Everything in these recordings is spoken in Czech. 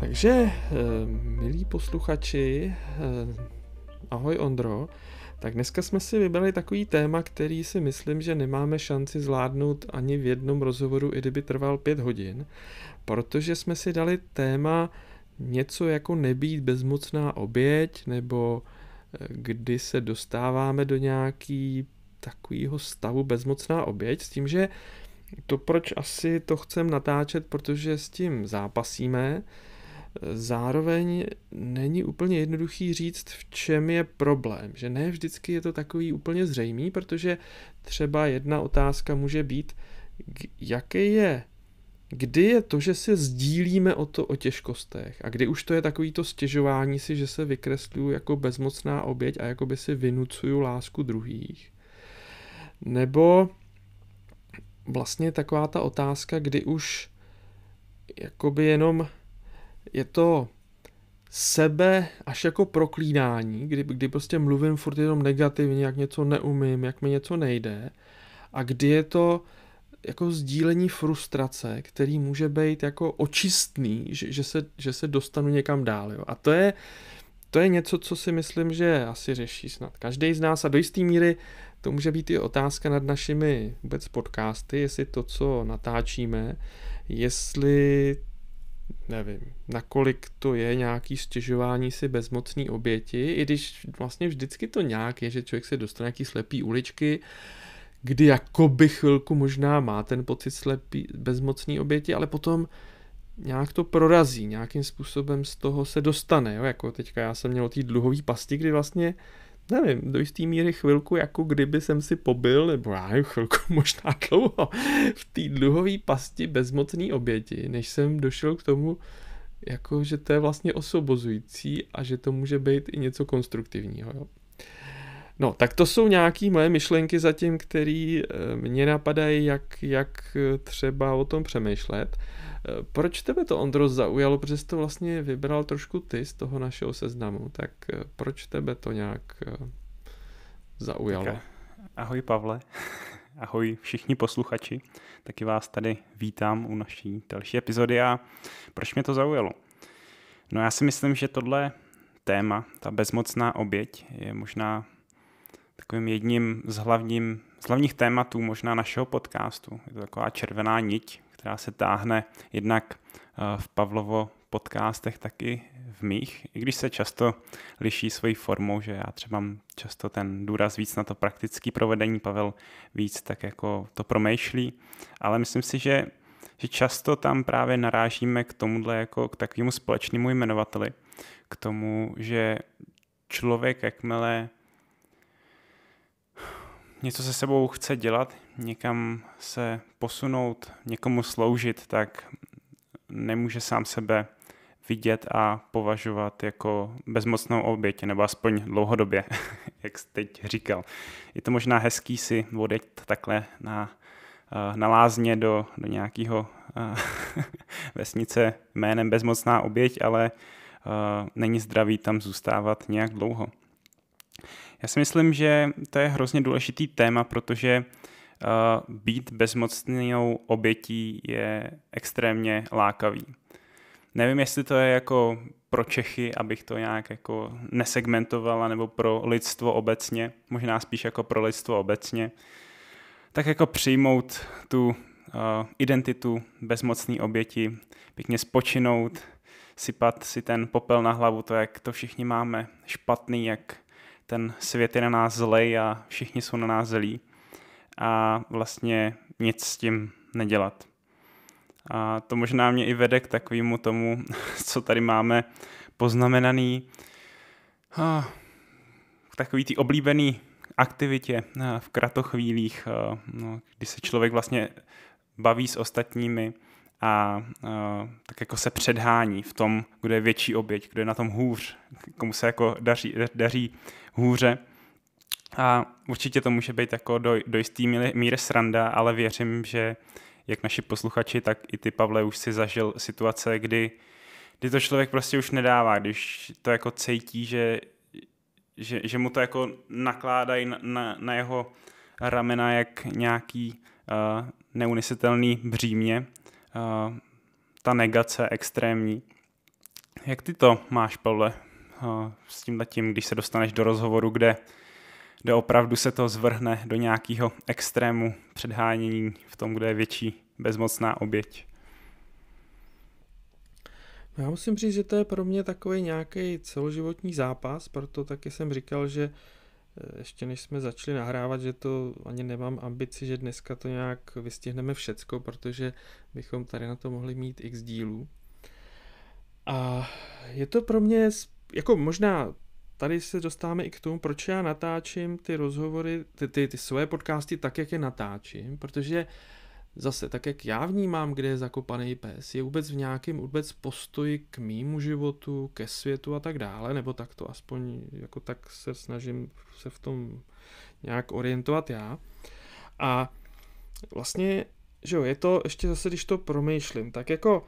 Takže, eh, milí posluchači, eh, ahoj Ondro, tak dneska jsme si vybrali takový téma, který si myslím, že nemáme šanci zvládnout ani v jednom rozhovoru, i kdyby trval pět hodin, protože jsme si dali téma něco jako nebýt bezmocná oběť, nebo eh, kdy se dostáváme do nějaký takového stavu bezmocná oběť, s tím, že to, proč asi to chcem natáčet, protože s tím zápasíme, Zároveň není úplně jednoduchý říct, v čem je problém, že ne vždycky je to takový úplně zřejmý, protože třeba jedna otázka může být, jaký je, kdy je to, že se sdílíme o to o těžkostech a kdy už to je takový to stěžování si, že se vykresluju jako bezmocná oběť a jako by si vynucuju lásku druhých. Nebo vlastně taková ta otázka, kdy už jakoby jenom je to sebe až jako proklínání, kdy, kdy prostě mluvím furt jenom negativně, jak něco neumím, jak mi něco nejde a kdy je to jako sdílení frustrace, který může být jako očistný, že, že, se, že se dostanu někam dál. Jo. A to je, to je něco, co si myslím, že asi řeší snad každý z nás a do jisté míry to může být i otázka nad našimi vůbec podcasty, jestli to, co natáčíme, jestli nevím, nakolik to je nějaký stěžování si bezmocný oběti, i když vlastně vždycky to nějak je, že člověk se dostane nějaký slepý uličky, kdy jakoby chvilku možná má ten pocit slepý, bezmocný oběti, ale potom nějak to prorazí, nějakým způsobem z toho se dostane, jo? jako teďka já jsem měl o té dluhové pasti, kdy vlastně uh, nevím, do jisté míry chvilku, jako kdyby jsem si pobyl, nebo já nevím, chvilku možná dlouho, v té dluhové pasti bezmocné oběti, než jsem došel k tomu, jako, že to je vlastně osobozující a že to může být i něco konstruktivního. Jo? No, tak to jsou nějaké moje myšlenky zatím, které eh, mě napadají, jak, jak eh, třeba o tom přemýšlet. Eh, proč tebe to, Ondro, zaujalo? Protože jsi to vlastně vybral trošku ty z toho našeho seznamu. Tak proč tebe to nějak zaujalo? Tak ahoj, Pavle. Ahoj všichni posluchači. Taky vás tady vítám u naší další epizody a proč mě to zaujalo? No já si myslím, že tohle téma, ta bezmocná oběť, je možná takovým jedním z, hlavním, z hlavních tématů možná našeho podcastu. Je to taková červená niť, která se táhne jednak eh, v Pavlovo podcastech, tak i v mých, i když se často liší svojí formou, že já třeba mám často ten důraz víc na to praktické provedení, Pavel víc tak jako to promýšlí, ale myslím si, že, že často tam právě narážíme k tomuhle jako k takovému společnému jmenovateli, k tomu, že člověk, jakmile něco se sebou chce dělat, někam se posunout, někomu sloužit, tak nemůže sám sebe vidět a považovat jako bezmocnou oběť, nebo aspoň dlouhodobě, jak jste teď říkal. Je to možná hezký si odjet takhle na, eh, na lázně do, do nějakého eh, vesnice jménem bezmocná oběť, ale eh, není zdravý tam zůstávat nějak dlouho. Já si myslím, že to je hrozně důležitý téma, protože uh, být bezmocnou obětí je extrémně lákavý. Nevím, jestli to je jako pro Čechy, abych to nějak jako nesegmentovala, nebo pro lidstvo obecně, možná spíš jako pro lidstvo obecně, tak jako přijmout tu uh, identitu bezmocné oběti, pěkně spočinout, sypat si ten popel na hlavu, to, jak to všichni máme špatný, jak ten svět je na nás zlej a všichni jsou na nás zlí a vlastně nic s tím nedělat. A to možná mě i vede k takovému tomu, co tady máme poznamenaný, k takový ty oblíbený aktivitě v kratochvílích, no, kdy se člověk vlastně baví s ostatními, a uh, tak jako se předhání v tom, kdo je větší oběť, kdo je na tom hůř, komu se jako daří, daří hůře. A určitě to může být jako do, do jistý míry, míry sranda, ale věřím, že jak naši posluchači, tak i ty Pavle už si zažil situace, kdy, kdy to člověk prostě už nedává, když to jako cítí, že, že, že mu to jako nakládají na, na, na jeho ramena jak nějaký uh, neunisitelný břímě ta negace extrémní. Jak ty to máš, Pavle, s tím tím, když se dostaneš do rozhovoru, kde, kde opravdu se to zvrhne do nějakého extrému předhánění v tom, kde je větší bezmocná oběť? Já musím říct, že to je pro mě takový nějaký celoživotní zápas, proto taky jsem říkal, že Eh, ještě než jsme začali nahrávat, že to ani nemám ambici, že dneska to nějak vystihneme všecko, protože bychom tady na to mohli mít x dílů. A je to pro mě, jako možná tady se dostáváme i k tomu, proč já natáčím ty rozhovory, ty, ty, ty svoje podcasty tak, jak je natáčím, protože uh, zase tak, jak já vnímám, kde je zakopaný pes, je vůbec v nějakém vůbec postoji k mýmu životu, ke světu a tak dále, nebo tak to aspoň jako tak se snažím se v tom nějak orientovat já. A vlastně, že jo, je to ještě zase, když to promýšlím, tak jako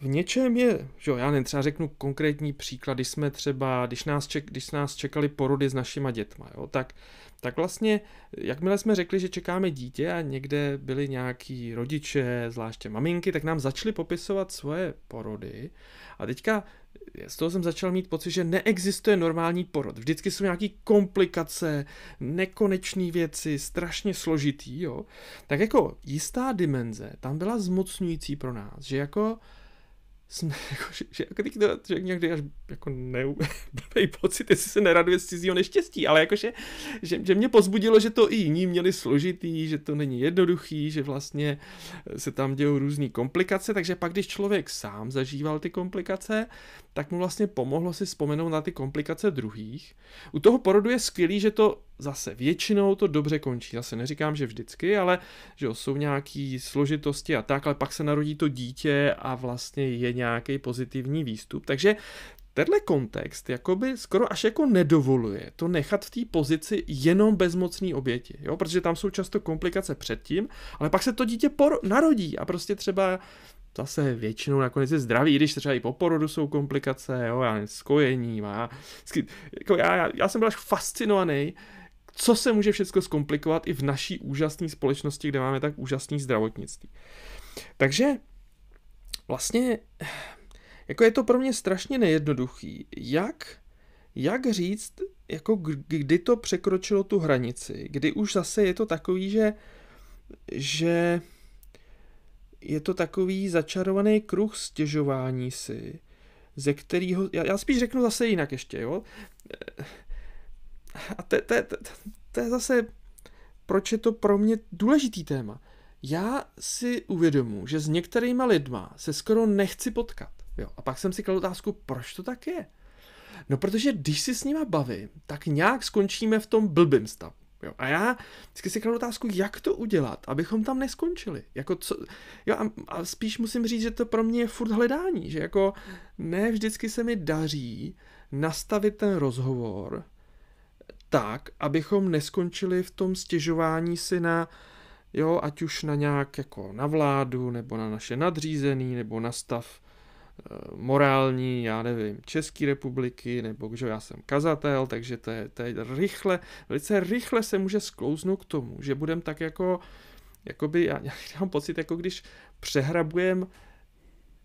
v něčem je, že jo, já nevím, třeba řeknu konkrétní příklad, jsme třeba, když nás, ček, když nás čekali porody s našima dětma, jo, tak, tak vlastně, jakmile jsme řekli, že čekáme dítě a někde byli nějaký rodiče, zvláště maminky, tak nám začali popisovat svoje porody a teďka z toho jsem začal mít pocit, že neexistuje normální porod. Vždycky jsou nějaký komplikace, nekonečné věci, strašně složitý, jo. Tak jako jistá dimenze tam byla zmocňující pro nás, že jako jsme, jako, že, že, jako, že, že někdy až jako ne, blbej pocit, jestli se neraduje z cizího neštěstí, ale jakože, že, že mě pozbudilo, že to i jiní měli složitý, že to není jednoduchý, že vlastně eh, se tam dějou různé komplikace, takže pak, když člověk sám zažíval ty komplikace, tak mu vlastně pomohlo si vzpomenout na ty komplikace druhých. U toho porodu je skvělý, že to zase většinou to dobře končí. Zase neříkám, že vždycky, ale že jo, jsou nějaké složitosti a tak, ale pak se narodí to dítě a vlastně je nějaký pozitivní výstup. Takže tenhle kontext jakoby skoro až jako nedovoluje to nechat v té pozici jenom bezmocný oběti, jo? protože tam jsou často komplikace předtím, ale pak se to dítě por- narodí a prostě třeba zase většinou nakonec je zdravý, když třeba i po porodu jsou komplikace, jo, já nevím, skojení, má, jako já, já, já, jsem byl až fascinovaný, co se může všechno zkomplikovat i v naší úžasné společnosti, kde máme tak úžasný zdravotnictví. Takže vlastně, jako je to pro mě strašně nejednoduchý, jak, jak říct, jako kdy to překročilo tu hranici, kdy už zase je to takový, že, že je to takový začarovaný kruh stěžování si, ze kterého, já, já spíš řeknu zase jinak ještě, jo, a to, to, to, to je zase, proč je to pro mě důležitý téma. Já si uvědomu, že s některýma lidma se skoro nechci potkat. Jo. A pak jsem si kladl otázku, proč to tak je? No protože když si s nima bavím, tak nějak skončíme v tom blbým stavu. Jo. A já vždycky si kladu otázku, jak to udělat, abychom tam neskončili. Jako co, jo, a, a spíš musím říct, že to pro mě je furt hledání, že jako ne vždycky se mi daří nastavit ten rozhovor tak, abychom neskončili v tom stěžování si na, jo, ať už na nějak jako na vládu, nebo na naše nadřízený, nebo na stav eh, morální, já nevím, České republiky, nebo že já jsem kazatel, takže to je, to je rychle, velice rychle se může sklouznout k tomu, že budem tak jako, jakoby, já, já mám pocit, jako když přehrabujeme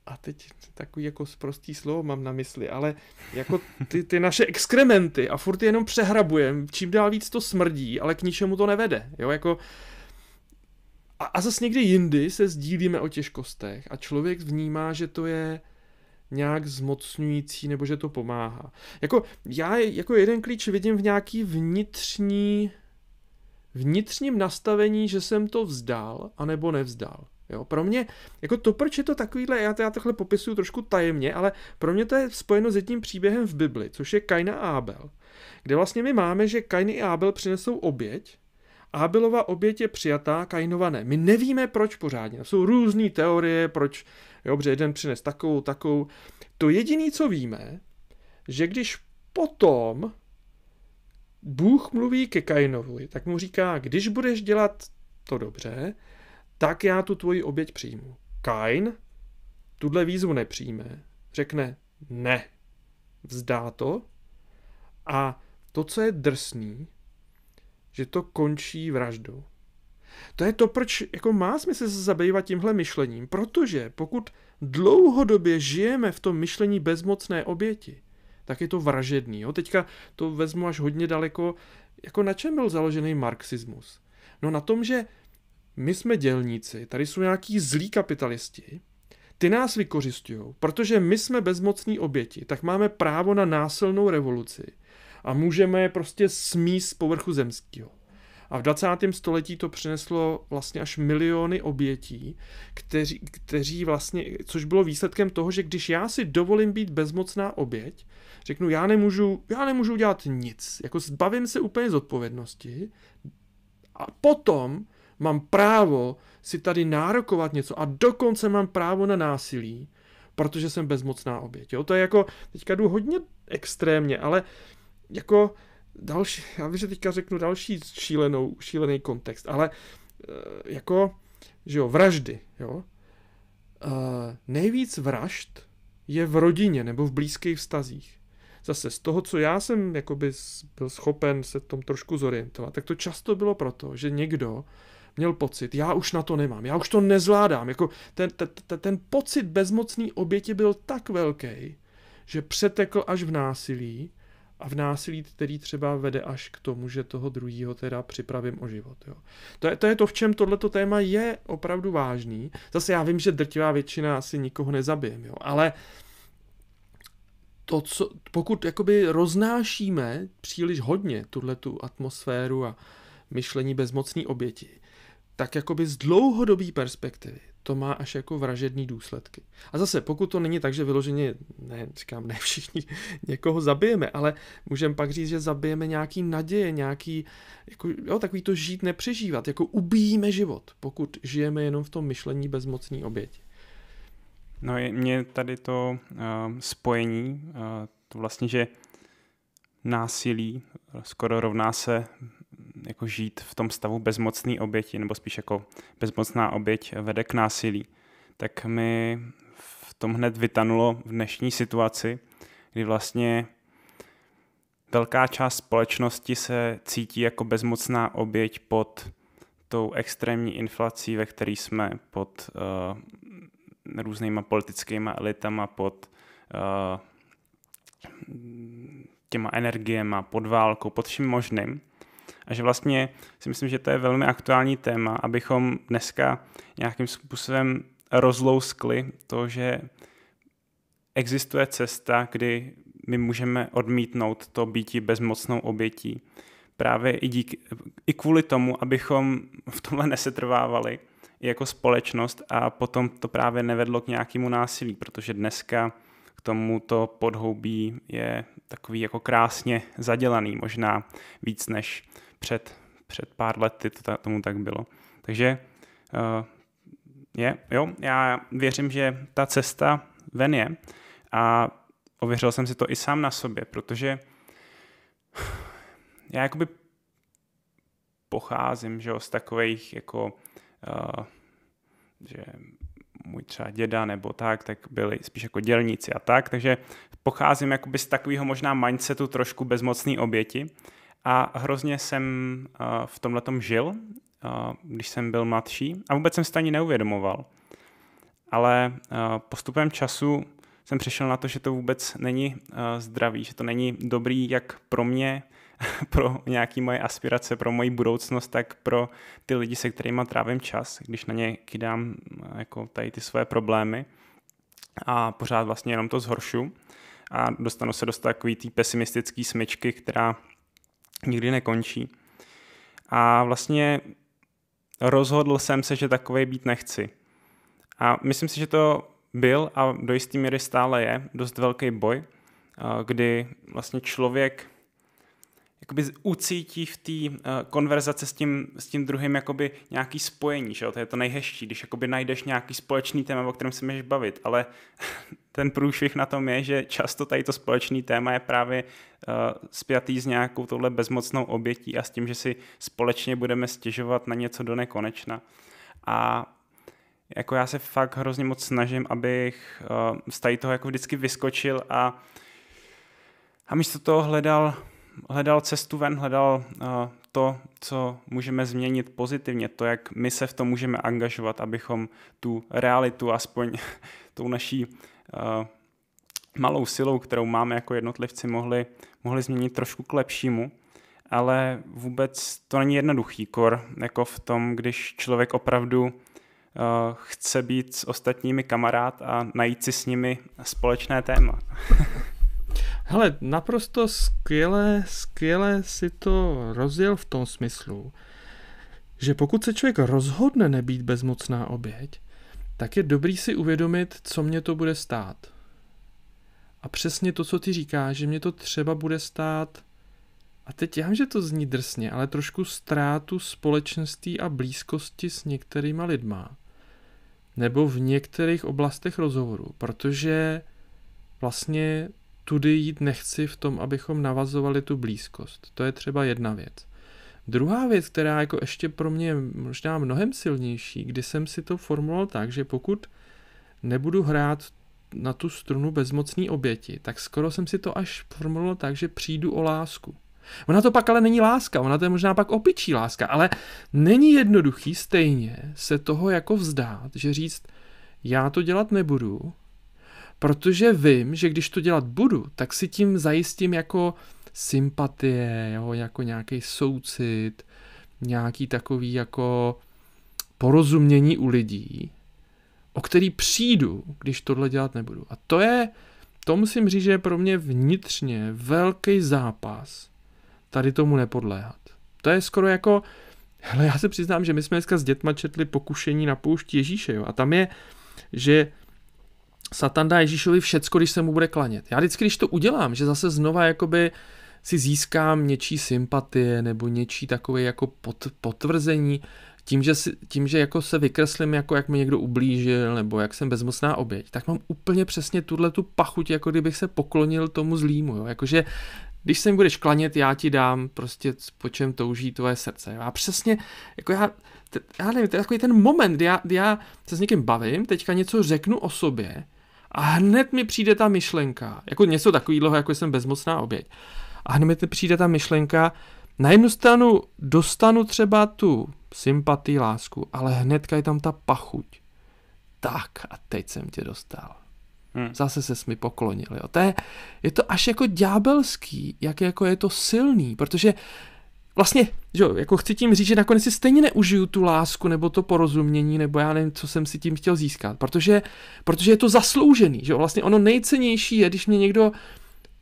a teď takový jako sprostý slovo mám na mysli, ale jako ty, ty naše exkrementy a furt jenom přehrabujeme, čím dál víc to smrdí, ale k ničemu to nevede, jo, jako a, a zase někdy jindy se sdílíme o těžkostech a člověk vnímá, že to je nějak zmocňující nebo že to pomáhá. Jako já jako jeden klíč vidím v nějaký vnitřní vnitřním nastavení, že jsem to vzdal anebo nevzdal. Jo, pro mě, jako to, proč je to takovýhle, já, to, já takhle popisuju trošku tajemně, ale pro mě to je spojeno s jedním příběhem v Bibli, což je Kain a Abel, kde vlastně my máme, že Kain i Abel přinesou oběť, Abelova oběť je přijatá, Kainova ne. My nevíme, proč pořádně. Jsou různé teorie, proč, jo, že jeden přines takovou, takovou. To jediné, co víme, že když potom Bůh mluví ke Kainovi, tak mu říká, když budeš dělat to dobře, tak já tu tvoji oběť přijmu. Kain tuhle výzvu nepřijme, řekne ne, vzdá to a to, co je drsný, že to končí vraždou. To je to, proč jako má smysl se zabývat tímhle myšlením, protože pokud dlouhodobě žijeme v tom myšlení bezmocné oběti, tak je to vražedný. Jo? Teďka to vezmu až hodně daleko, jako na čem byl založený marxismus? No na tom, že my jsme dělníci, tady jsou nějaký zlí kapitalisti, ty nás vykořistují, protože my jsme bezmocní oběti, tak máme právo na násilnou revoluci a můžeme je prostě smíst z povrchu zemského. A v 20. století to přineslo vlastně až miliony obětí, kteří, kteří vlastně, což bylo výsledkem toho, že když já si dovolím být bezmocná oběť, řeknu, já nemůžu, já nemůžu dělat nic, jako zbavím se úplně z odpovědnosti a potom mám právo si tady nárokovat něco a dokonce mám právo na násilí, protože jsem bezmocná oběť. Jo? To je jako, teďka jdu hodně extrémně, ale jako další, já vím, že teďka řeknu další šílenou, šílený kontext, ale eh, jako, že jo, vraždy, jo. Eh, nejvíc vražd je v rodině nebo v blízkých vztazích. Zase z toho, co já jsem jakoby byl schopen se tom trošku zorientovat, tak to často bylo proto, že někdo měl pocit, já už na to nemám, já už to nezvládám. Jako ten, ten, ten pocit bezmocný oběti byl tak velký, že přetekl až v násilí a v násilí, který třeba vede až k tomu, že toho druhého teda připravím o život. Jo. To, je, to je to, v čem tohleto téma je opravdu vážný. Zase já vím, že drtivá většina asi nikoho nezabijem, jo, ale to, co, pokud jakoby roznášíme příliš hodně tuhletu tu atmosféru a, myšlení bezmocný oběti, tak jakoby z dlouhodobé perspektivy to má až jako vražedný důsledky. A zase, pokud to není tak, že vyloženě, ne, říkám, ne všichni někoho zabijeme, ale můžeme pak říct, že zabijeme nějaký naděje, nějaký, jako, jo, takový to žít, nepřežívat, jako ubíjíme život, pokud žijeme jenom v tom myšlení bezmocný oběti. No, je, mě tady to uh, spojení, uh, to vlastně, že násilí skoro rovná se jako žít v tom stavu bezmocné oběti, nebo spíš jako bezmocná oběť vede k násilí, tak mi v tom hned vytanulo v dnešní situaci, kdy vlastně velká část společnosti se cítí jako bezmocná oběť pod tou extrémní inflací, ve které jsme pod uh, různýma politickýma elitama, pod uh, těma energiema, pod válkou, pod vším možným. A že vlastně si myslím, že to je velmi aktuální téma, abychom dneska nějakým způsobem rozlouskli to, že existuje cesta, kdy my můžeme odmítnout to býti bezmocnou obětí. Právě i, díky, i kvůli tomu, abychom v tomhle nesetrvávali jako společnost a potom to právě nevedlo k nějakému násilí, protože dneska k tomuto podhoubí je takový jako krásně zadělaný, možná víc než před, před pár lety to ta, tomu tak bylo. Takže uh, je, jo, já věřím, že ta cesta ven je a ověřil jsem si to i sám na sobě, protože já jakoby pocházím že jo, z takových jako uh, že můj třeba děda nebo tak, tak byli spíš jako dělníci a tak, takže pocházím jakoby z takového možná mindsetu trošku bezmocný oběti a hrozně jsem eh, v tomhle tom žil, eh, když jsem byl mladší a vůbec jsem se ani neuvědomoval. Ale eh, postupem času jsem přišel na to, že to vůbec není zdravý, že to není dobrý jak pro mě, pro nějaké moje aspirace, pro moji budoucnost, tak pro ty lidi, se kterými trávím čas, když na ně kydám jako tady ty své problémy a pořád vlastně jenom to zhoršu a dostanu se do takové té pesimistické smyčky, která nikdy nekončí. A vlastně rozhodl jsem se, že takový být nechci. A myslím si, že to byl a do jisté míry stále je dost velký boj, eh, kdy vlastně člověk jakoby ucítí v té uh, konverzace s tím, s tím druhým jakoby nějaký spojení, že jo? to je to nejhezčí, když jakoby najdeš nějaký společný téma, o kterém se můžeš bavit, ale ten průšvih na tom je, že často tady to společný téma je právě uh, spjatý s nějakou tohle bezmocnou obětí a s tím, že si společně budeme stěžovat na něco do nekonečna. A jako já se fakt hrozně moc snažím, abych uh, z tady toho jako vždycky vyskočil a a místo toho hledal hledal cestu ven, hledal eh, to, co můžeme změnit pozitivně, to, jak my se v tom můžeme angažovat, abychom tu realitu aspoň tou naší eh, malou silou, kterou máme jako jednotlivci, mohli, mohli změnit trošku k lepšímu. Ale vůbec to není jednoduchý kor, jako v tom, když člověk opravdu eh, chce být s ostatními kamarád a najít si s nimi společné téma. Hele, naprosto skvěle, skvěle si to rozjel v tom smyslu, že pokud se člověk rozhodne nebýt bezmocná oběť, tak je dobrý si uvědomit, co mě to bude stát. A přesně to, co ty říkáš, že mě to třeba bude stát, a teď já vím, že to zní drsně, ale trošku ztrátu společenství a blízkosti s některýma lidma. Nebo v některých oblastech rozhovoru, protože vlastně tudy jít nechci v tom, abychom navazovali tu blízkost. To je třeba jedna věc. Druhá věc, která jako ještě pro mě je možná mnohem silnější, kdy jsem si to formuloval tak, že pokud nebudu hrát na tu strunu bezmocný oběti, tak skoro jsem si to až formuloval tak, že přijdu o lásku. Ona to pak ale není láska, ona to je možná pak opičí láska, ale není jednoduchý stejně se toho jako vzdát, že říct, já to dělat nebudu, Protože vím, že když to dělat budu, tak si tím zajistím jako sympatie, jo, jako nějaký soucit, nějaký takový jako porozumění u lidí, o který přijdu, když tohle dělat nebudu. A to je, to musím říct, že je pro mě vnitřně velký zápas tady tomu nepodléhat. To je skoro jako, hele, já se přiznám, že my jsme dneska s dětma četli pokušení na poušti Ježíše, jo, a tam je, že Satan dá Ježíšovi všecko, když se mu bude klanět. Já vždycky, když to udělám, že zase znova jakoby si získám něčí sympatie nebo něčí takové jako pot, potvrzení, tím, že, si, tím, že jako se vykreslím, jako jak mi někdo ublížil, nebo jak jsem bezmocná oběť, tak mám úplně přesně tuhle tu pachuť, jako kdybych se poklonil tomu zlýmu, jo? jakože když se mi budeš klanět, já ti dám prostě, po čem touží tvoje srdce. Jo? A přesně, jako já, t- já nevím, to je takový ten moment, kdy já, kdy já se s někým bavím, teďka něco řeknu o sobě, a hned mi přijde ta myšlenka, jako něco takového, jako jsem bezmocná oběť. A hned mi přijde ta myšlenka, na jednu stranu dostanu třeba tu sympatii, lásku, ale hnedka je tam ta pachuť. Tak a teď jsem tě dostal. Hmm. Zase se mi poklonil. Jo. To je, je to až jako ďábelský, jak jako je to silný, protože vlastně, že jo, jako chci tím říct, že nakonec si stejně neužiju tu lásku nebo to porozumění, nebo já nevím, co jsem si tím chtěl získat, protože, protože je to zasloužený, že jo, vlastně ono nejcennější je, když mě někdo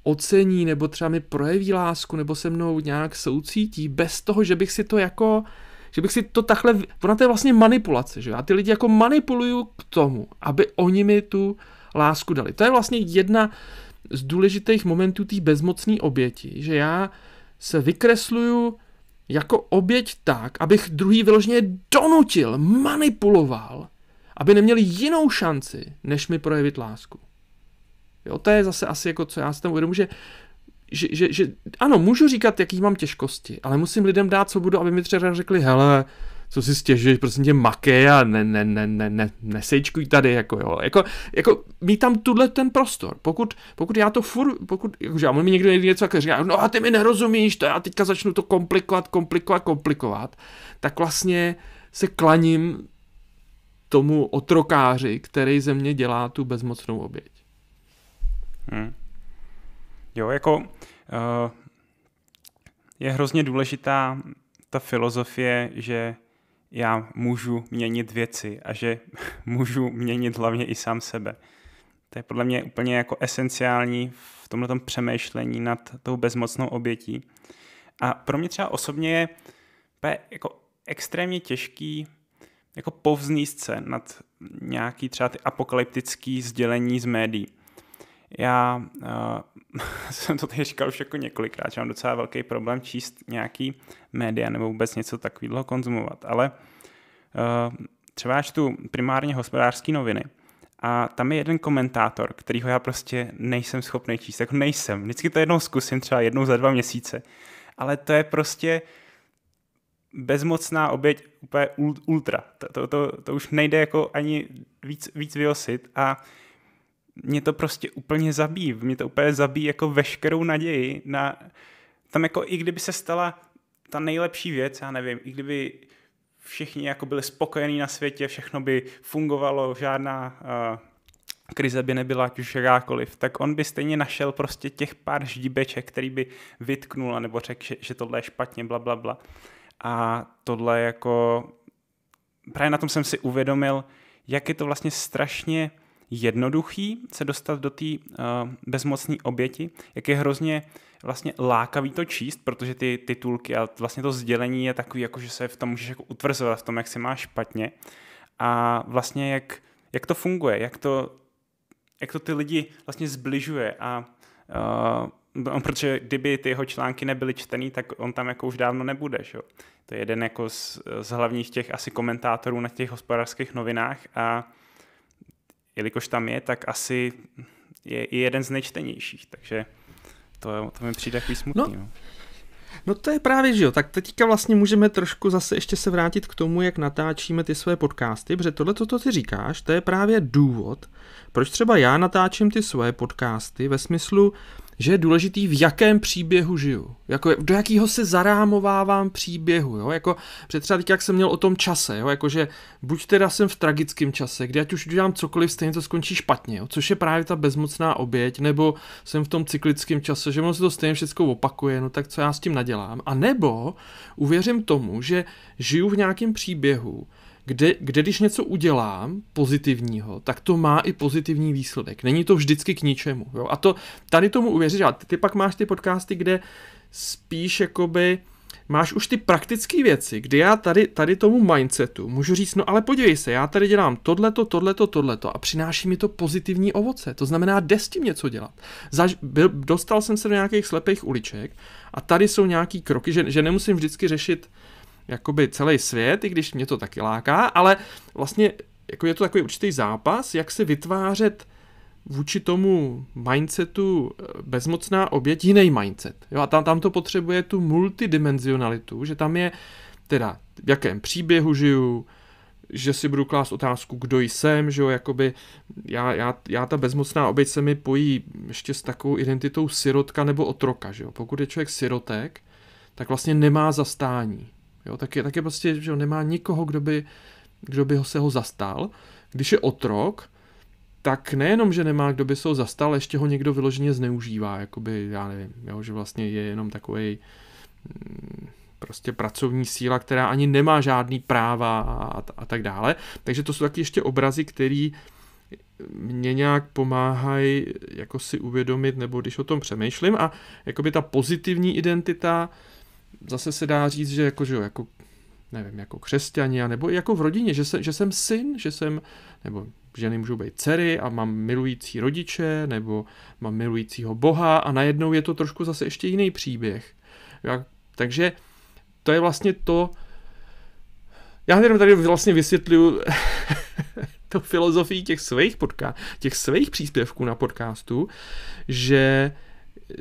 ocení, nebo třeba mi projeví lásku, nebo se mnou nějak soucítí, bez toho, že bych si to jako, že bych si to takhle, ona to je vlastně manipulace, že já ty lidi jako manipuluju k tomu, aby oni mi tu lásku dali. To je vlastně jedna z důležitých momentů té bezmocné oběti, že já se vykresluju jako oběť tak, abych druhý vyloženě donutil, manipuloval, aby neměli jinou šanci, než mi projevit lásku. Jo, to je zase asi jako, co já si tam uvědomuji, že, že, že, že ano, můžu říkat, jaký mám těžkosti, ale musím lidem dát co budu, aby mi třeba řekli, hele, co si stěžuješ, prostě tě, maké a ne, ne, ne, ne, ne, nesejčkuj tady, jako jo, jako, jako mít tam tuhle ten prostor, pokud, pokud já to furt, pokud, jakože já mu mi někdo něco jako říká, no a ty mi nerozumíš, to já teďka začnu to komplikovat, komplikovat, komplikovat, tak vlastně se klaním tomu otrokáři, který ze mě dělá tu bezmocnou oběť. Hmm. Jo, jako uh, je hrozně důležitá ta filozofie, že já můžu měnit věci a že můžu měnit hlavně i sám sebe. To je podle mě úplně jako esenciální v tomto přemýšlení nad tou bezmocnou obětí. A pro mě třeba osobně je jako extrémně těžký jako povzníst se nad nějaký třeba ty apokalyptický sdělení z médií. Já uh, jsem to tady říkal už jako několikrát, že mám docela velký problém číst nějaký média nebo vůbec něco takového konzumovat, ale uh, třeba čtu primárně hospodářské noviny a tam je jeden komentátor, kterýho já prostě nejsem schopný číst, jako nejsem. Vždycky to jednou zkusím, třeba jednou za dva měsíce, ale to je prostě bezmocná oběť úplně ultra. To, to, to, to už nejde jako ani víc, víc vyosit a uh, mě to prostě úplně zabíjí, mě to úplně zabíjí jako veškerou naději na, tam jako i kdyby se stala ta nejlepší věc, já nevím, i kdyby všichni jako byli spokojení na světě, všechno by fungovalo, žádná uh, krize by nebyla, ať už jakákoliv, tak on by stejně našel prostě těch pár ždíbeček, který by vytknul, nebo řekl, že, že tohle je špatně, bla, bla, bla. A tohle jako... Právě na tom jsem si uvědomil, jak je to vlastně strašně jednoduchý se dostat do té uh, bezmocné oběti, jak je hrozně vlastně lákavý to číst, protože ty titulky a vlastně to sdělení je takový, jako že se v tom můžeš jako utvrzovat, v tom, jak se máš špatně a vlastně jak, jak to funguje, jak to, jak to ty lidi vlastně zbližuje a uh, protože kdyby ty jeho články nebyly čtený, tak on tam jako už dávno nebude. Že? To je jeden jako z, z hlavních těch asi komentátorů na těch hospodářských novinách a jelikož tam je, tak asi je i jeden z nejčtenějších, takže to, to mi přijde takový smutný. No. no. No. to je právě, že jo. Tak teďka vlastně můžeme trošku zase ještě se vrátit k tomu, jak natáčíme ty své podcasty, protože tohle, co ty říkáš, to je právě důvod, proč třeba já natáčím ty své podcasty ve smyslu, že je důležitý, v jakém příběhu žiju. Jako, do jakého se zarámovávám příběhu. Jo? Jako, třeba teď, jak jsem měl o tom čase, jo? Jako, že buď teda jsem v tragickém čase, kde ať už dělám cokoliv, stejně to skončí špatně, jo? což je právě ta bezmocná oběť, nebo jsem v tom cyklickém čase, že ono se to stejně všechno opakuje, no tak co já s tím nadělám. A nebo uvěřím tomu, že žiju v nějakém příběhu, kde, kde když něco udělám pozitivního, tak to má i pozitivní výsledek. Není to vždycky k ničemu. Jo? A to tady tomu uvěříš. ale ty, ty pak máš ty podcasty, kde spíš jakoby máš už ty praktické věci, kdy já tady, tady tomu mindsetu můžu říct, no ale podívej se, já tady dělám tohleto, tohleto, tohleto a přináší mi to pozitivní ovoce. To znamená, jde s tím něco dělat. Zaž, byl, dostal jsem se do nějakých slepých uliček a tady jsou nějaký kroky, že, že nemusím vždycky řešit jakoby celý svět, i když mě to taky láká, ale vlastně jako je to takový určitý zápas, jak si vytvářet vůči tomu mindsetu eh, bezmocná oběť jiný mindset. Jo, a tam, tam to potřebuje tu multidimenzionalitu, že tam je teda v jakém příběhu žiju, že si budu klást otázku, kdo jsem, že jo, jakoby já, já, já ta bezmocná oběť se mi pojí ještě s takovou identitou sirotka nebo otroka, že jo. Pokud je člověk sirotek, tak vlastně nemá zastání. Jo, tak, je, tak je prostě, že on nemá nikoho, kdo by, kdo by ho se ho zastal. Když je otrok, tak nejenom, že nemá, kdo by se ho zastal, ještě ho někdo vyloženě zneužívá, jakoby, já nevím, jo, že vlastně je jenom takový mm, prostě pracovní síla, která ani nemá žádný práva a, a tak dále. Takže to jsou taky ještě obrazy, který mě nějak pomáhají jako si uvědomit, nebo když o tom přemýšlím a jakoby ta pozitivní identita, uh, zase se dá říct, že jako, že jo, jako nevím, jako křesťani, nebo jako v rodině, že, se, že jsem syn, že jsem, nebo ženy můžou být dcery a mám milující rodiče, nebo mám milujícího boha a najednou je to trošku zase ještě jiný příběh. Já, takže to je vlastně to, já jenom tady vlastně vysvětluju to filozofii těch svých podka- těch svých příspěvků na podcastu, že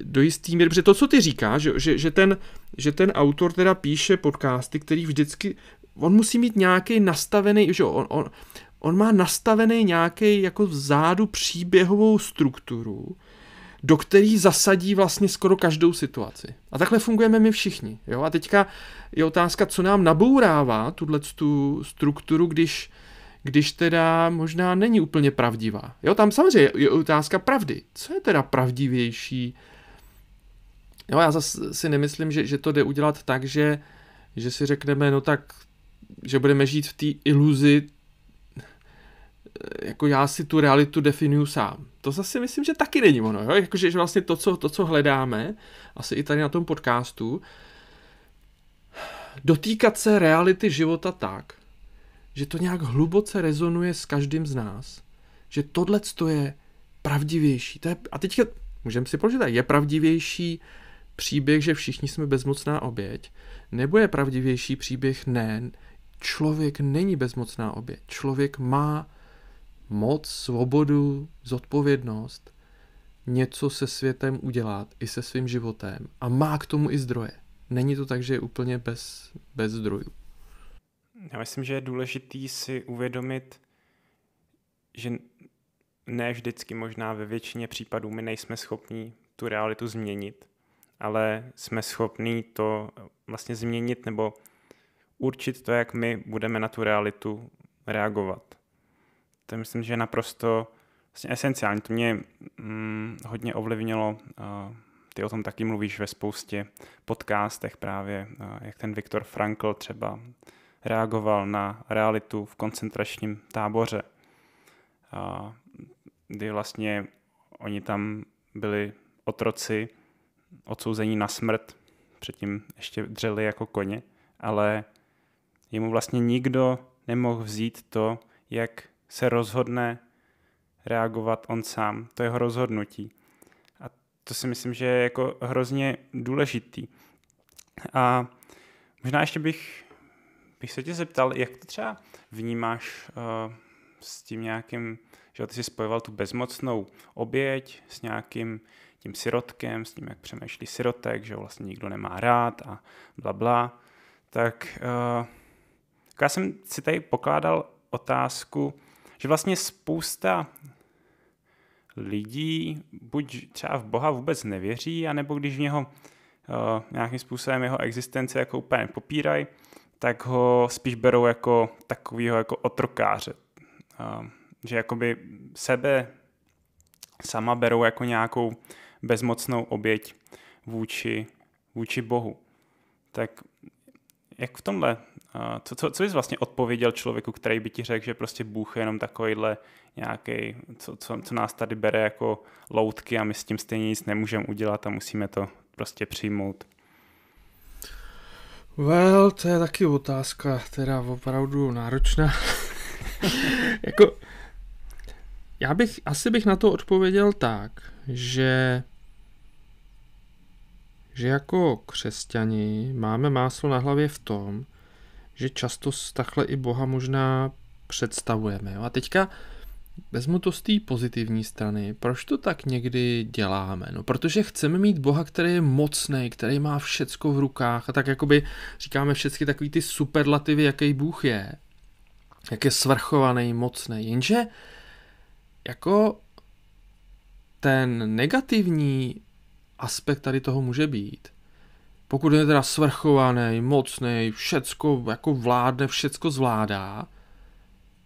do jistý míry, protože to, co ty říkáš, že, že, že, ten, že ten autor teda píše podcasty, který vždycky, on musí mít nějaký nastavený, že on, on, on má nastavený nějaký jako vzádu příběhovou strukturu, do který zasadí vlastně skoro každou situaci. A takhle fungujeme my všichni. Jo? A teďka je otázka, co nám nabourává tuto tu strukturu, když, když teda možná není úplně pravdivá. Jo, tam samozřejmě je otázka pravdy. Co je teda pravdivější Jo, no já zase si nemyslím, že, že to jde udělat tak, že, že si řekneme, no tak, že budeme žít v té iluzi, eh, jako já si tu realitu definuju sám. To zase myslím, že taky není ono, jo? Jakože, že vlastně to co, to, co hledáme, asi i tady na tom podcastu, dotýkat se reality života tak, že to nějak hluboce rezonuje s každým z nás, že tohle je pravdivější. To je, a teďka můžeme si položit, je pravdivější příběh, že všichni jsme bezmocná oběť, nebo je pravdivější příběh ne, člověk není bezmocná oběť. Člověk má moc, svobodu, zodpovědnost něco se světem udělat i se svým životem a má k tomu i zdroje. Není to tak, že je úplně bez, bez zdrojů. Já myslím, že je důležitý si uvědomit, že ne vždycky možná ve většině případů my nejsme schopni tu realitu změnit, ale jsme schopní to eh, vlastně změnit nebo určit to, jak my budeme na tu realitu reagovat. To je, myslím, že naprosto vlastně esenciální. To mě mm, hodně ovlivnilo. Uh, ty o tom taky mluvíš ve spoustě podcastech právě, uh, jak ten Viktor Frankl třeba reagoval na realitu v koncentračním táboře. Uh, kdy vlastně oni tam byli otroci odsouzení na smrt, předtím ještě dřeli jako koně, ale jemu vlastně nikdo nemohl vzít to, jak se rozhodne reagovat on sám, to jeho rozhodnutí. A to si myslím, že je jako hrozně důležitý. A možná ještě bych, bych se tě zeptal, jak to třeba vnímáš uh, s tím nějakým, že ty jsi spojoval tu bezmocnou oběť s nějakým tím sirotkem, s tím, jak přemýšlí sirotek, že ho vlastně nikdo nemá rád a bla, bla tak uh, já jsem si tady pokládal otázku, že vlastně spousta lidí buď třeba v Boha vůbec nevěří, anebo když v něho uh, nějakým způsobem jeho existence jako úplně popírají, tak ho spíš berou jako takového jako otrokáře. Uh, že jakoby sebe sama berou jako nějakou bezmocnou oběť vůči, vůči Bohu. Tak jak v tomhle, co, co, co jsi vlastně odpověděl člověku, který by ti řekl, že prostě Bůh je jenom takovýhle nějaký, co, co, co nás tady bere jako loutky a my s tím stejně nic nemůžeme udělat a musíme to prostě přijmout? Well, to je taky otázka, teda opravdu náročná. jako, já bych, asi bych na to odpověděl tak, že že jako křesťani máme máslo na hlavě v tom, že často takhle i Boha možná představujeme. A teďka vezmu to z té pozitivní strany. Proč to tak někdy děláme? No, protože chceme mít Boha, který je mocný, který má všecko v rukách a tak jakoby říkáme všechny takový ty superlativy, jaký Bůh je. Jak je svrchovaný, mocný. Jenže jako ten negativní aspekt tady toho může být. Pokud je teda svrchovaný, mocný, všecko jako vládne, všecko zvládá,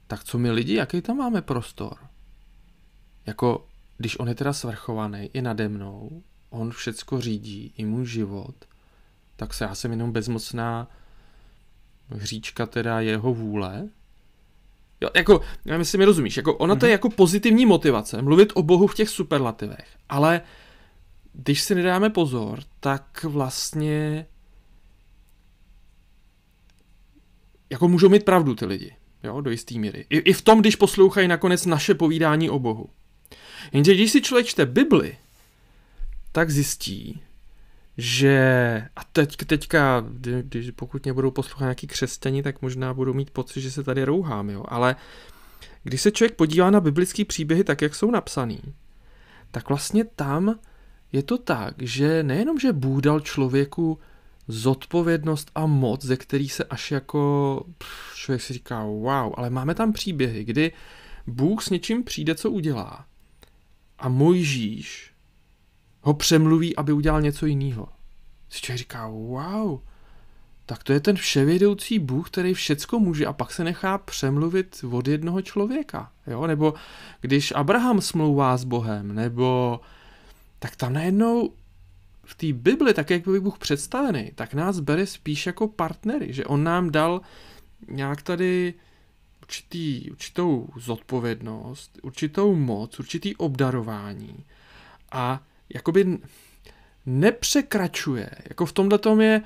tak co my lidi, jaký tam máme prostor? Jako, když on je teda svrchovaný i nade mnou, on všecko řídí, i můj život, tak se já jsem jenom bezmocná hříčka teda jeho vůle. Jo, jako, já myslím, že rozumíš, jako ona to je mhm. jako pozitivní motivace, mluvit o Bohu v těch superlativech, ale když si nedáme pozor, tak vlastně jako můžou mít pravdu ty lidi, jo, do jistý míry. I, I v tom, když poslouchají nakonec naše povídání o Bohu. Jenže když si člověk čte Bibli, tak zjistí, že a teď, teďka, když, pokud mě budou poslouchat nějaký křesťani, tak možná budou mít pocit, že se tady rouhám, jo, ale když se člověk podívá na biblické příběhy tak, jak jsou napsaný, tak vlastně tam je to tak, že nejenom, že Bůh dal člověku zodpovědnost a moc, ze který se až jako pff, člověk si říká wow, ale máme tam příběhy, kdy Bůh s něčím přijde, co udělá a Mojžíš ho přemluví, aby udělal něco jiného. Si člověk říká wow, tak to je ten vševědoucí Bůh, který všecko může a pak se nechá přemluvit od jednoho člověka. Jo? Nebo když Abraham smlouvá s Bohem, nebo uh, tak tam najednou v té Bibli, tak jak byl Bůh představený, tak nás bere spíš jako partnery, že on nám dal nějak tady určitý, určitou zodpovědnost, určitou moc, určitý obdarování a jakoby nepřekračuje, jako v tomhle tom je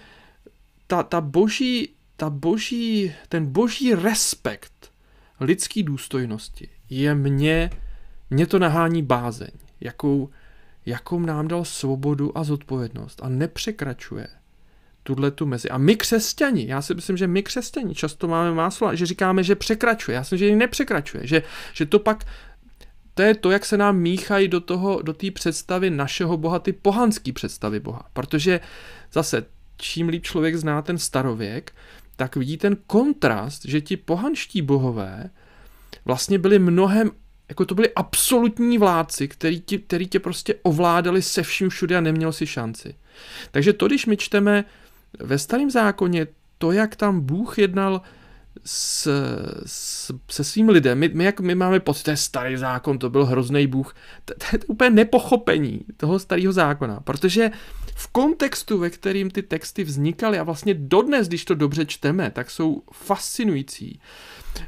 ta, ta boží, ta boží, ten boží respekt lidský důstojnosti je mně, mě to nahání bázeň, jakou, jakou nám dal svobodu a zodpovědnost a nepřekračuje tuhle tu mezi. A my křesťani, já si myslím, že my křesťani často máme máslo, že říkáme, že překračuje. Já si myslím, že ji nepřekračuje. Že, že to pak, to je to, jak se nám míchají do toho, do té představy našeho Boha, ty pohanské představy Boha. Protože zase, čím líp člověk zná ten starověk, tak vidí ten kontrast, že ti pohanští bohové vlastně byli mnohem jako to byli absolutní vládci, který, ti, který tě prostě ovládali se vším všude a neměl si šanci. Takže to, když my čteme ve starém zákoně, to, jak tam Bůh jednal s, s, se svým lidem, my, my, jak, my máme pocit, to je starý zákon, to byl hrozný Bůh, to, to je úplně nepochopení toho starého zákona, protože v kontextu, ve kterým ty texty vznikaly a vlastně dodnes, když to dobře čteme, tak jsou fascinující,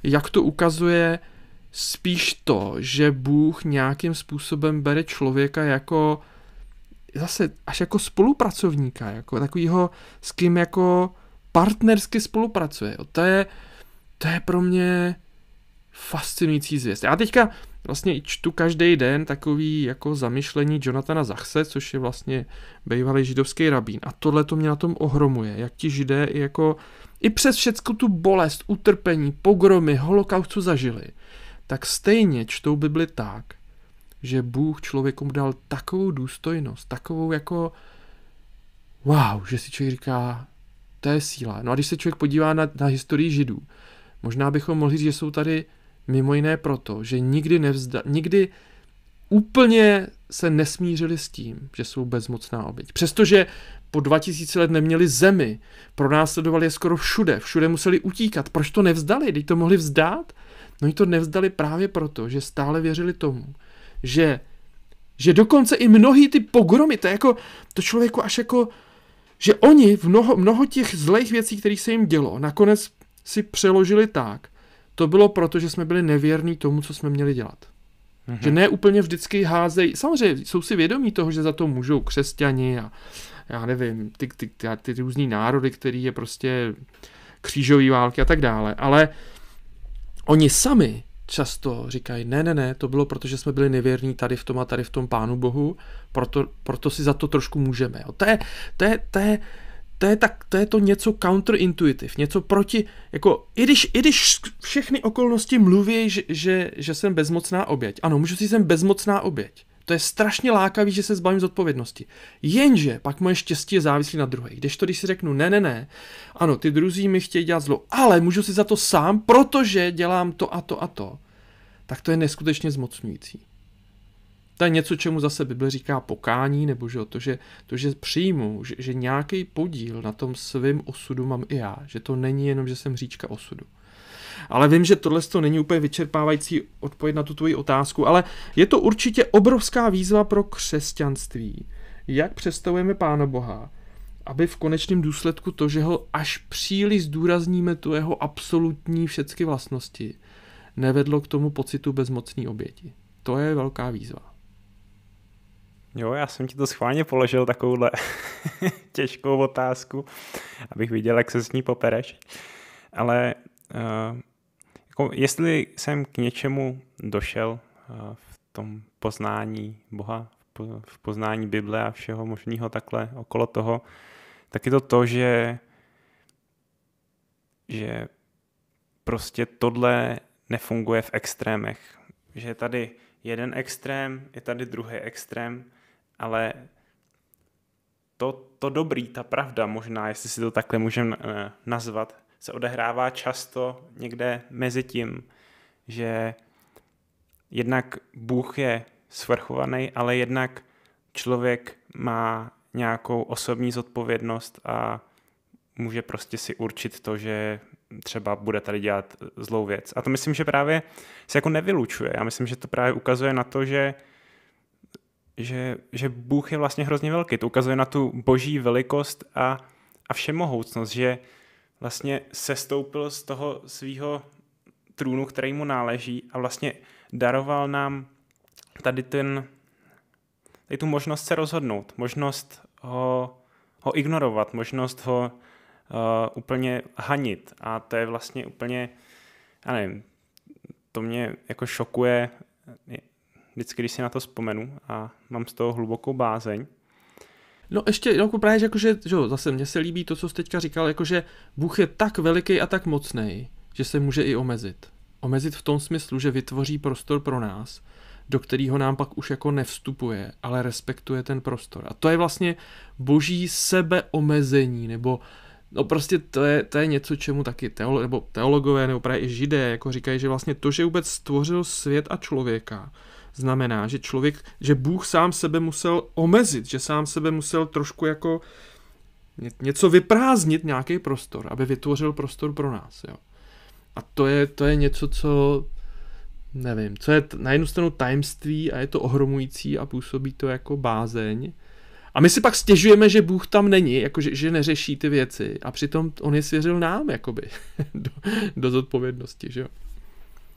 jak to ukazuje spíš to, že Bůh nějakým způsobem bere člověka jako zase až jako spolupracovníka, jako takovýho, s kým jako partnersky spolupracuje. Jo. To je, to je pro mě fascinující zvěst. Já teďka vlastně čtu každý den takový jako zamyšlení Jonathana Zachse, což je vlastně bývalý židovský rabín. A tohle to mě na tom ohromuje, jak ti židé i jako i přes všecku tu bolest, utrpení, pogromy, holokaustu zažili, tak stejně čtou Bibli tak, že Bůh člověku dal takovou důstojnost, takovou jako wow, že si člověk říká, to je síla. No a když se člověk podívá na, na historii židů, možná bychom mohli říct, že jsou tady mimo jiné proto, že nikdy, nevzda, nikdy úplně se nesmířili s tím, že jsou bezmocná oběť. Přestože po 2000 let neměli zemi, pronásledovali je skoro všude, všude museli utíkat. Proč to nevzdali? Teď to mohli vzdát? No i to nevzdali právě proto, že stále věřili tomu, že, že dokonce i mnohý ty pogromy, to je jako, to člověku až jako, že oni v mnoho, mnoho těch zlejch věcí, které se jim dělo, nakonec si přeložili tak, to bylo proto, že jsme byli nevěrní tomu, co jsme měli dělat. Mhm. Že ne úplně vždycky házejí, samozřejmě jsou si vědomí toho, že za to můžou křesťani a, já nevím, ty, ty, ty, ty různý národy, který je prostě křížový války a tak dále, ale oni sami často říkají, ne, ne, ne, to bylo proto, že jsme byli nevěrní tady v tom a tady v tom Pánu Bohu, proto, proto si za to trošku můžeme. Jo. To, je, to, je, to, je, to, je tak, to je to něco counterintuitive, něco proti, jako i když, i když všechny okolnosti mluví, že, že, že jsem bezmocná oběť. Ano, můžu si jsem bezmocná oběť. To je strašně lákavý, že se zbavím z odpovědnosti. Jenže pak moje štěstí je závislé na druhé. Když to, když si řeknu, ne, ne, ne, ano, ty druzí mi chtějí dělat zlo, ale můžu si za to sám, protože dělám to a to a to, tak to je neskutečně zmocňující. To je něco, čemu zase Bible říká pokání, nebo že to, že, to, že přijmu, že, že nějaký podíl na tom svém osudu mám i já, že to není jenom, že jsem říčka osudu. Ale vím, že tohle to není úplně vyčerpávající odpověď na tu tvoji otázku, ale je to určitě obrovská výzva pro křesťanství. Jak představujeme Pána Boha? aby v konečném důsledku to, že ho až příliš zdůrazníme tu jeho absolutní všechny vlastnosti, nevedlo k tomu pocitu bezmocné oběti. To je velká výzva. Jo, já jsem ti to schválně položil takovouhle těžkou otázku, abych viděl, jak se s ní popereš. Ale Eh, jako jestli jsem k něčemu došel eh, v tom poznání Boha, v poznání Bible a všeho možného takhle okolo toho, tak je to to, že, že prostě tohle nefunguje v extrémech. Že je tady jeden extrém, je tady druhý extrém, ale to, to dobrý, ta pravda možná, jestli si to takhle můžeme eh, nazvat, se odehrává často někde mezi tím, že jednak Bůh je svrchovaný, ale jednak člověk má nějakou osobní zodpovědnost a může prostě si určit to, že třeba bude tady dělat zlou věc. A to myslím, že právě se jako nevylučuje. Já myslím, že to právě ukazuje na to, že že, že Bůh je vlastně hrozně velký. To ukazuje na tu boží velikost a, a všemohoucnost, že vlastně sestoupil z toho svého trůnu, který mu náleží a vlastně daroval nám tady ten tady tu možnost se rozhodnout, možnost ho, ho ignorovat, možnost ho uh, úplně hanit a to je vlastně úplně, já nevím, to mě jako šokuje vždycky, když si na to vzpomenu a mám z toho hlubokou bázeň. No ještě, no právě, že, jakože, že zase mně se líbí to, co jste teďka říkal, jakože Bůh je tak veliký a tak mocný, že se může i omezit. Omezit v tom smyslu, že vytvoří prostor pro nás, do kterého nám pak už jako nevstupuje, ale respektuje ten prostor. A to je vlastně boží sebeomezení, nebo no prostě to je, to je něco, čemu taky teolo, nebo teologové, nebo právě i židé, jako říkají, že vlastně to, že vůbec stvořil svět a člověka, znamená, že člověk, že Bůh sám sebe musel omezit, že sám sebe musel trošku jako něco vyprázdnit, nějaký prostor, aby vytvořil prostor pro nás. Jo. A to je, to je něco, co nevím, co je na jednu stranu tajemství a je to ohromující a působí to jako bázeň. A my si pak stěžujeme, že Bůh tam není, jako že, že neřeší ty věci a přitom on je svěřil nám, jakoby, do, do zodpovědnosti, že jo.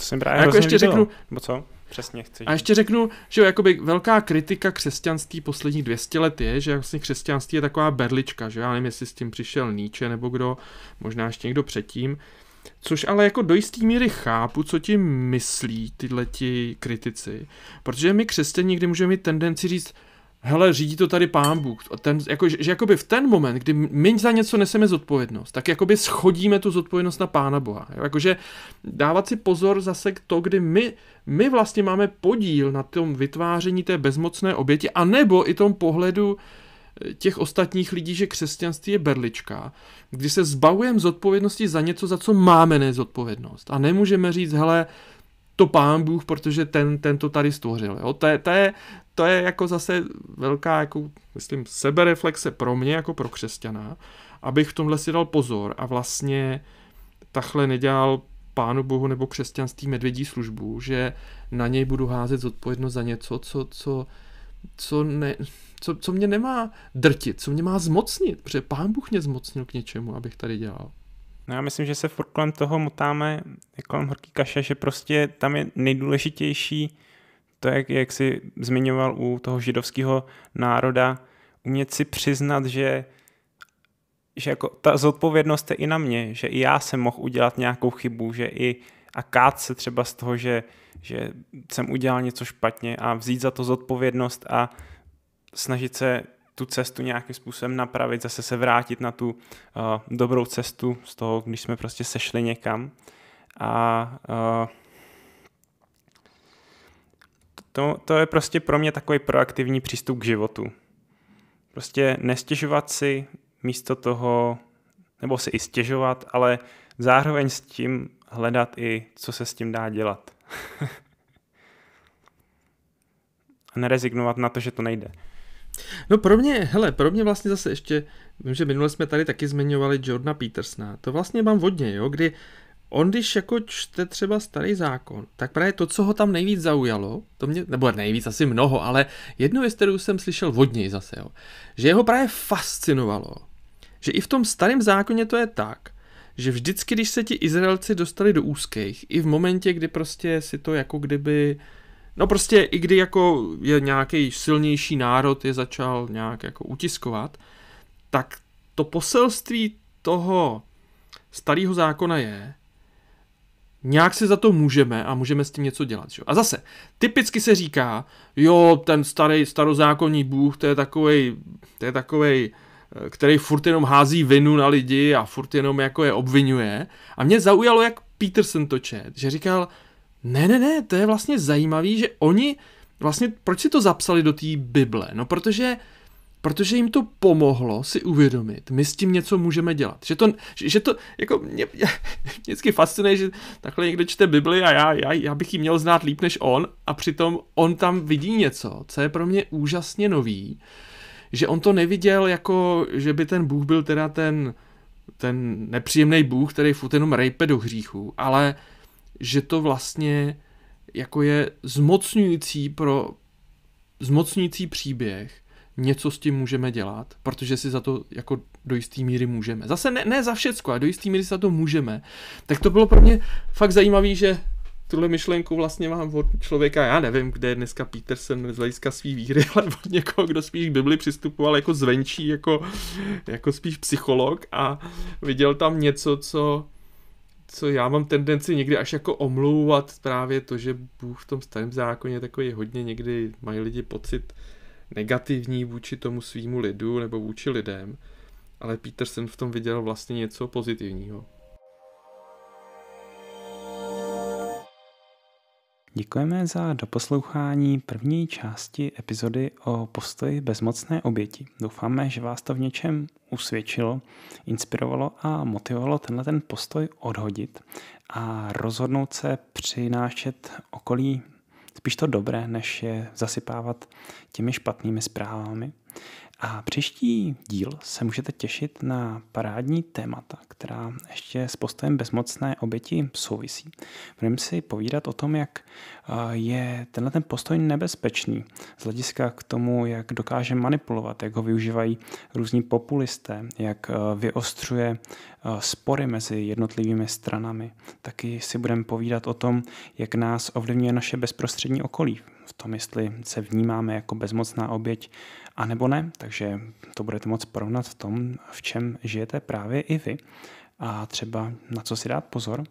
To jsem právě a jako ještě řeknu, nebo co? Přesně, chci. A ještě řeknu, že jo, jakoby velká kritika křesťanství posledních 200 let je, že vlastně křesťanství je taková berlička, že já nevím, jestli s tím přišel Nietzsche nebo kdo, možná ještě někdo předtím, Což ale jako do jisté míry chápu, co ti myslí tyhleti kritici. Protože my křesťané někdy můžeme mít tendenci říct, hele, řídí to tady pán Bůh. A ten, jako, že, že jakoby v ten moment, kdy my za něco neseme zodpovědnost, tak jakoby schodíme tu zodpovědnost na pána Boha. Jo? Jakože dávat si pozor zase k to, kdy my, my vlastně máme podíl na tom vytváření té bezmocné oběti, anebo i tom pohledu eh, těch ostatních lidí, že křesťanství je berlička, kdy se zbavujeme zodpovědnosti za něco, za co máme nezodpovědnost. A nemůžeme říct, hele, to pán Bůh, protože ten, ten to tady stvořil. Jo? To, je, to, je, to je jako zase velká, jako, myslím, sebereflexe pro mě jako pro křesťana, abych v tomhle si dal pozor a vlastně takhle nedělal pánu bohu nebo křesťanství medvědí službu, že na něj budu házet zodpovědnost za něco, co, co, co, ne, co, co mě nemá drtit, co mě má zmocnit, protože pán Bůh mě zmocnil k něčemu, abych tady dělal. No já myslím, že se furt kolem toho motáme, kolem horký kaše, že prostě tam je nejdůležitější to, jak, jak jsi zmiňoval u toho židovského národa, umět si přiznat, že že jako ta zodpovědnost je i na mě, že i já jsem mohl udělat nějakou chybu, že i a kát se třeba z toho, že, že jsem udělal něco špatně a vzít za to zodpovědnost a snažit se tu cestu nějakým způsobem napravit, zase se vrátit na tu uh, dobrou cestu z toho, když jsme prostě sešli někam. A uh, to, to je prostě pro mě takový proaktivní přístup k životu. Prostě nestěžovat si místo toho, nebo si i stěžovat, ale zároveň s tím hledat i, co se s tím dá dělat. A nerezignovat na to, že to nejde. No pro mě, hele, pro mě vlastně zase ještě, vím, že minule jsme tady taky zmiňovali Jordana Petersna, to vlastně mám vodně, jo, kdy on když jako čte třeba starý zákon, tak právě to, co ho tam nejvíc zaujalo, to mě, nebo nejvíc asi mnoho, ale jednu věc, kterou jsem slyšel od něj zase, jo, že jeho právě fascinovalo, že i v tom starém zákoně to je tak, že vždycky, když se ti Izraelci dostali do úzkých, i v momentě, kdy prostě si to jako kdyby, no prostě i kdy jako je nějaký silnější národ je začal nějak jako utiskovat, tak to poselství toho starého zákona je, nějak si za to můžeme a můžeme s tím něco dělat. Že? A zase, typicky se říká, jo, ten starý starozákonní Bůh, to je takovej, to je takovej, eh, který furt jenom hází vinu na lidi a furt jenom jako je obvinuje. A mě zaujalo, jak Peterson to čet, že říkal, ne, ne, ne, to je vlastně zajímavý, že oni vlastně, proč si to zapsali do té Bible? No protože protože jim to pomohlo si uvědomit, my s tím něco můžeme dělat. Že to, že, že to jako mě, mě vždycky fascinuje, že takhle někdo čte Bibli a já, já, já bych ji měl znát líp než on a přitom on tam vidí něco, co je pro mě úžasně nový, že on to neviděl jako, že by ten Bůh byl teda ten, ten nepříjemný Bůh, který furt jenom rejpe do hříchu, ale že to vlastně jako je zmocňující pro zmocňující příběh, něco s tím můžeme dělat, protože si za to jako do jistý míry můžeme. Zase ne, ne za všecko, ale do jistý míry si za to můžeme. Tak to bylo pro mě fakt zajímavé, že tuhle myšlenku vlastně mám od člověka, já nevím, kde je dneska Peterson z hlediska svý víry, ale od někoho, kdo spíš k Bibli přistupoval jako zvenčí, jako, jako spíš psycholog a viděl tam něco, co co já mám tendenci někdy až jako omlouvat právě to, že Bůh v tom starém zákoně takový hodně někdy mají lidi pocit, negativní vůči tomu svýmu lidu nebo vůči lidem, ale Peterson v tom viděl vlastně něco pozitivního. Děkujeme za doposlouchání první části epizody o postoji bezmocné oběti. Doufáme, že vás to v něčem usvědčilo, inspirovalo a motivovalo tenhle ten postoj odhodit a rozhodnout se přinášet okolí spíš to dobré, než je zasypávat těmi špatnými zprávami. A příští díl se můžete těšit na parádní témata, která ještě s postojem bezmocné oběti souvisí. Budeme si povídat o tom, jak je tenhle ten postoj nebezpečný z hlediska k tomu, jak dokáže manipulovat, jak ho využívají různí populisté, jak vyostřuje spory mezi jednotlivými stranami. Taky si budeme povídat o tom, jak nás ovlivňuje naše bezprostřední okolí, v tom, jestli se vnímáme jako bezmocná oběť, a nebo ne. Takže to budete moc porovnat v tom, v čem žijete právě i vy a třeba na co si dát pozor.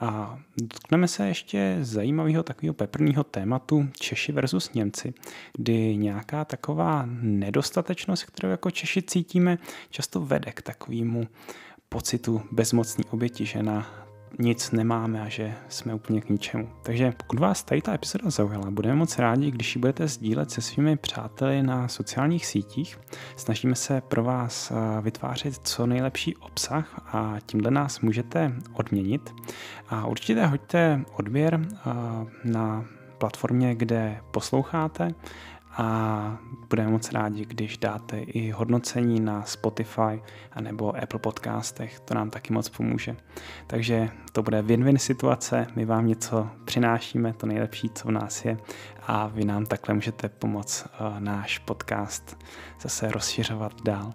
A dotkneme se ještě zajímavého takového peprního tématu Češi versus Němci, kdy nějaká taková nedostatečnost, kterou jako Češi cítíme, často vede k takovému pocitu bezmocní oběti, že na nic nemáme a že jsme úplně k ničemu. Takže pokud vás tady ta epizoda zaujala, budeme moc rádi, když ji budete sdílet se svými přáteli na sociálních sítích. Snažíme se pro vás eh, vytvářet co nejlepší obsah a tímhle nás můžete odměnit. A určitě hoďte odběr eh, na platformě, kde posloucháte a budeme moc rádi, když dáte i hodnocení na Spotify a nebo Apple podcastech, to nám taky moc pomůže. Takže to bude win-win situace, my vám něco přinášíme, to nejlepší, co v nás je a vy nám takhle můžete pomoct eh, náš podcast zase rozšiřovat dál.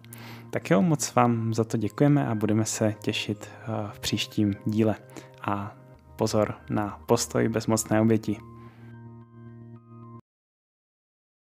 Tak jo, moc vám za to děkujeme a budeme se těšit eh, v příštím díle. A pozor na postoj bezmocné oběti.